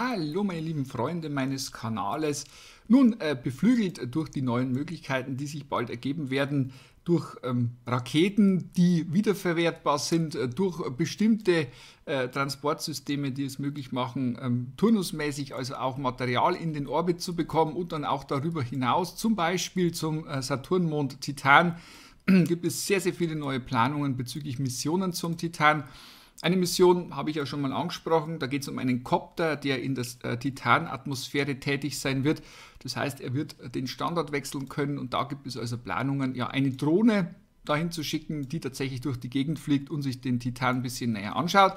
Hallo meine lieben Freunde meines Kanales. Nun, äh, beflügelt durch die neuen Möglichkeiten, die sich bald ergeben werden, durch ähm, Raketen, die wiederverwertbar sind, äh, durch bestimmte äh, Transportsysteme, die es möglich machen, ähm, turnusmäßig also auch Material in den Orbit zu bekommen und dann auch darüber hinaus, zum Beispiel zum äh, Saturnmond Titan, gibt es sehr, sehr viele neue Planungen bezüglich Missionen zum Titan. Eine Mission habe ich ja schon mal angesprochen. Da geht es um einen Kopter, der in der äh, Titanatmosphäre tätig sein wird. Das heißt, er wird äh, den Standort wechseln können und da gibt es also Planungen, ja, eine Drohne dahin zu schicken, die tatsächlich durch die Gegend fliegt und sich den Titan ein bisschen näher anschaut.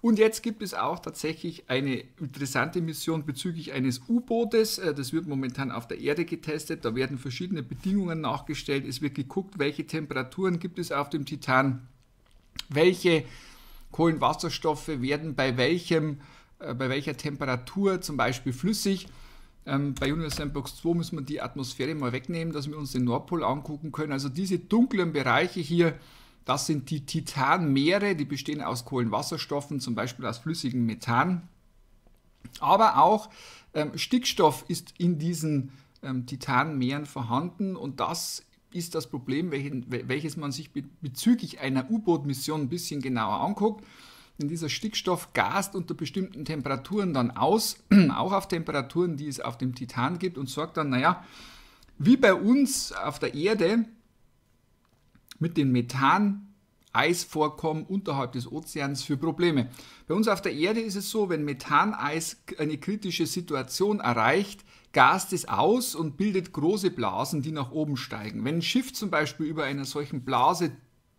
Und jetzt gibt es auch tatsächlich eine interessante Mission bezüglich eines U-Bootes. Äh, das wird momentan auf der Erde getestet. Da werden verschiedene Bedingungen nachgestellt. Es wird geguckt, welche Temperaturen gibt es auf dem Titan, welche Kohlenwasserstoffe werden bei, welchem, äh, bei welcher Temperatur zum Beispiel flüssig. Ähm, bei Universal Sandbox 2 müssen wir die Atmosphäre mal wegnehmen, dass wir uns den Nordpol angucken können. Also diese dunklen Bereiche hier, das sind die Titanmeere, die bestehen aus Kohlenwasserstoffen, zum Beispiel aus flüssigem Methan. Aber auch ähm, Stickstoff ist in diesen ähm, Titanmeeren vorhanden und das ist das Problem, welchen, welches man sich bezüglich einer U-Boot-Mission ein bisschen genauer anguckt. Denn dieser Stickstoff gast unter bestimmten Temperaturen dann aus, auch auf Temperaturen, die es auf dem Titan gibt, und sorgt dann, naja, wie bei uns auf der Erde mit den Methaneisvorkommen unterhalb des Ozeans für Probleme. Bei uns auf der Erde ist es so, wenn Methaneis eine kritische Situation erreicht, gast es aus und bildet große Blasen, die nach oben steigen. Wenn ein Schiff zum Beispiel über einer solchen Blase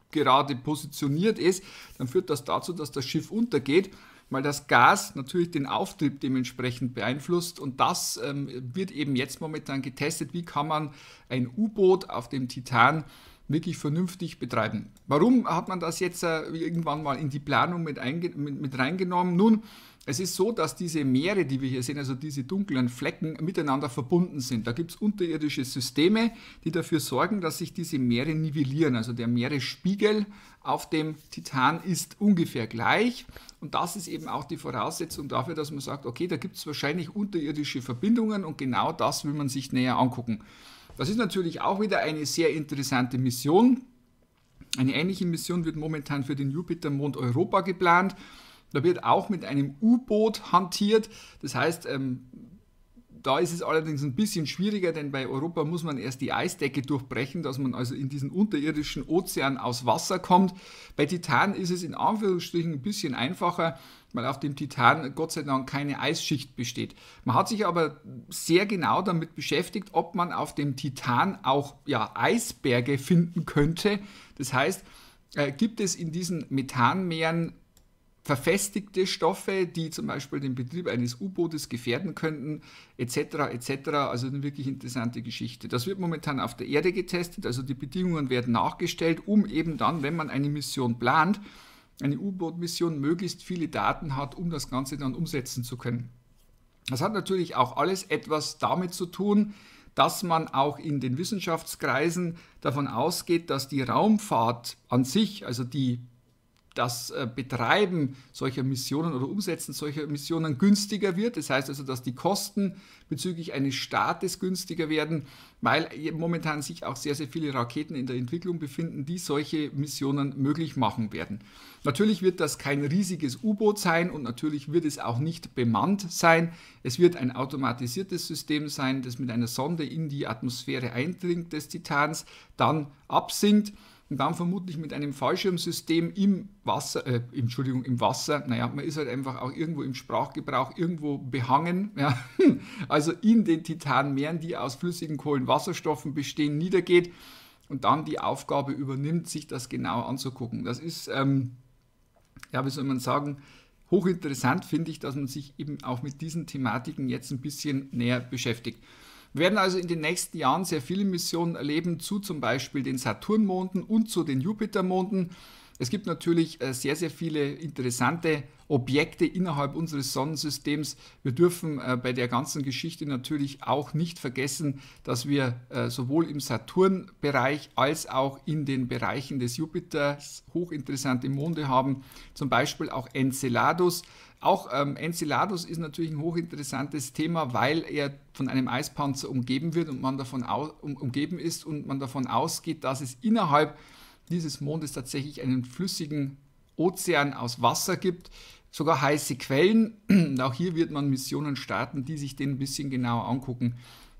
gerade positioniert ist, dann führt das dazu, dass das Schiff untergeht, weil das Gas natürlich den Auftrieb dementsprechend beeinflusst. Und das ähm, wird eben jetzt momentan getestet. Wie kann man ein U-Boot auf dem Titan wirklich vernünftig betreiben? Warum hat man das jetzt äh, irgendwann mal in die Planung mit, mit, mit reingenommen? Nun, es ist so, dass diese Meere, die wir hier sehen, also diese dunklen Flecken, miteinander verbunden sind. Da gibt es unterirdische Systeme, die dafür sorgen, dass sich diese Meere nivellieren. Also der Meeresspiegel auf dem Titan ist ungefähr gleich. Und das ist eben auch die Voraussetzung dafür, dass man sagt, okay, da gibt es wahrscheinlich unterirdische Verbindungen und genau das will man sich näher angucken. Das ist natürlich auch wieder eine sehr interessante Mission. Eine ähnliche Mission wird momentan für den Jupitermond Europa geplant. Da wird auch mit einem U-Boot hantiert. Das heißt, ähm, da ist es allerdings ein bisschen schwieriger, denn bei Europa muss man erst die Eisdecke durchbrechen, dass man also in diesen unterirdischen Ozean aus Wasser kommt. Bei Titan ist es in Anführungsstrichen ein bisschen einfacher, weil auf dem Titan Gott sei Dank keine Eisschicht besteht. Man hat sich aber sehr genau damit beschäftigt, ob man auf dem Titan auch ja, Eisberge finden könnte. Das heißt, äh, gibt es in diesen Methanmeeren verfestigte Stoffe, die zum Beispiel den Betrieb eines U-Bootes gefährden könnten, etc. etc. Also eine wirklich interessante Geschichte. Das wird momentan auf der Erde getestet, also die Bedingungen werden nachgestellt, um eben dann, wenn man eine Mission plant, eine U-Boot-Mission möglichst viele Daten hat, um das Ganze dann umsetzen zu können. Das hat natürlich auch alles etwas damit zu tun, dass man auch in den Wissenschaftskreisen davon ausgeht, dass die Raumfahrt an sich, also die das äh, Betreiben solcher Missionen oder Umsetzen solcher Missionen günstiger wird. Das heißt also, dass die Kosten bezüglich eines Staates günstiger werden, weil momentan sich auch sehr, sehr viele Raketen in der Entwicklung befinden, die solche Missionen möglich machen werden. Natürlich wird das kein riesiges U-Boot sein und natürlich wird es auch nicht bemannt sein. Es wird ein automatisiertes System sein, das mit einer Sonde in die Atmosphäre eindringt des Titans, dann absinkt und dann vermutlich mit einem Fallschirmsystem im Wasser, äh, Entschuldigung, im Wasser, naja, man ist halt einfach auch irgendwo im Sprachgebrauch irgendwo behangen, ja, also in den Titanmeeren, die aus flüssigen Kohlenwasserstoffen bestehen, niedergeht und dann die Aufgabe übernimmt, sich das genau anzugucken. Das ist, ähm, ja, wie soll man sagen, hochinteressant finde ich, dass man sich eben auch mit diesen Thematiken jetzt ein bisschen näher beschäftigt. Wir werden also in den nächsten Jahren sehr viele Missionen erleben zu zum Beispiel den Saturnmonden und zu den Jupitermonden. Es gibt natürlich äh, sehr, sehr viele interessante Objekte innerhalb unseres Sonnensystems. Wir dürfen äh, bei der ganzen Geschichte natürlich auch nicht vergessen, dass wir äh, sowohl im Saturnbereich als auch in den Bereichen des Jupiters hochinteressante Monde haben, zum Beispiel auch Enceladus. Auch ähm, Enceladus ist natürlich ein hochinteressantes Thema, weil er von einem Eispanzer umgeben wird und man davon um, umgeben ist und man davon ausgeht, dass es innerhalb dieses Mondes tatsächlich einen flüssigen Ozean aus Wasser gibt sogar heiße Quellen. Und auch hier wird man Missionen starten, die sich den ein bisschen genauer angucken.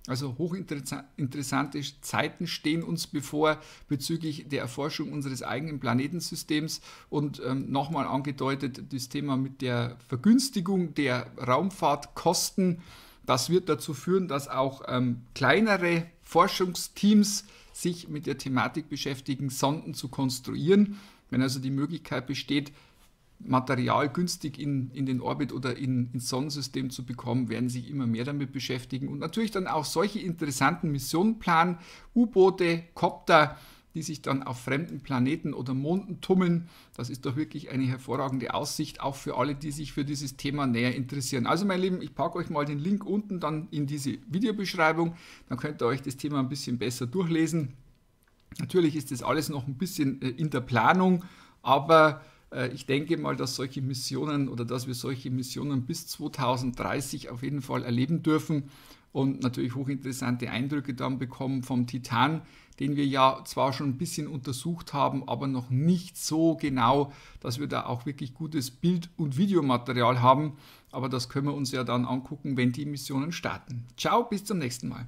Also hochinteressante Zeiten stehen uns bevor bezüglich der Erforschung unseres eigenen Planetensystems und ähm, nochmal angedeutet das Thema mit der Vergünstigung der Raumfahrtkosten. Das wird dazu führen, dass auch ähm, kleinere Forschungsteams sich mit der Thematik beschäftigen, Sonden zu konstruieren. Wenn also die Möglichkeit besteht, Material günstig in, in den Orbit oder in, ins Sonnensystem zu bekommen, werden sich immer mehr damit beschäftigen und natürlich dann auch solche interessanten Missionen planen, U-Boote, Kopter, die sich dann auf fremden Planeten oder Monden tummeln. Das ist doch wirklich eine hervorragende Aussicht, auch für alle, die sich für dieses Thema näher interessieren. Also, meine Lieben, ich packe euch mal den Link unten dann in diese Videobeschreibung. Dann könnt ihr euch das Thema ein bisschen besser durchlesen. Natürlich ist das alles noch ein bisschen äh, in der Planung, aber äh, ich denke mal, dass solche Missionen oder dass wir solche Missionen bis 2030 auf jeden Fall erleben dürfen und natürlich hochinteressante Eindrücke dann bekommen vom Titan, den wir ja zwar schon ein bisschen untersucht haben, aber noch nicht so genau, dass wir da auch wirklich gutes Bild- und Videomaterial haben. Aber das können wir uns ja dann angucken, wenn die Missionen starten. Ciao, bis zum nächsten Mal.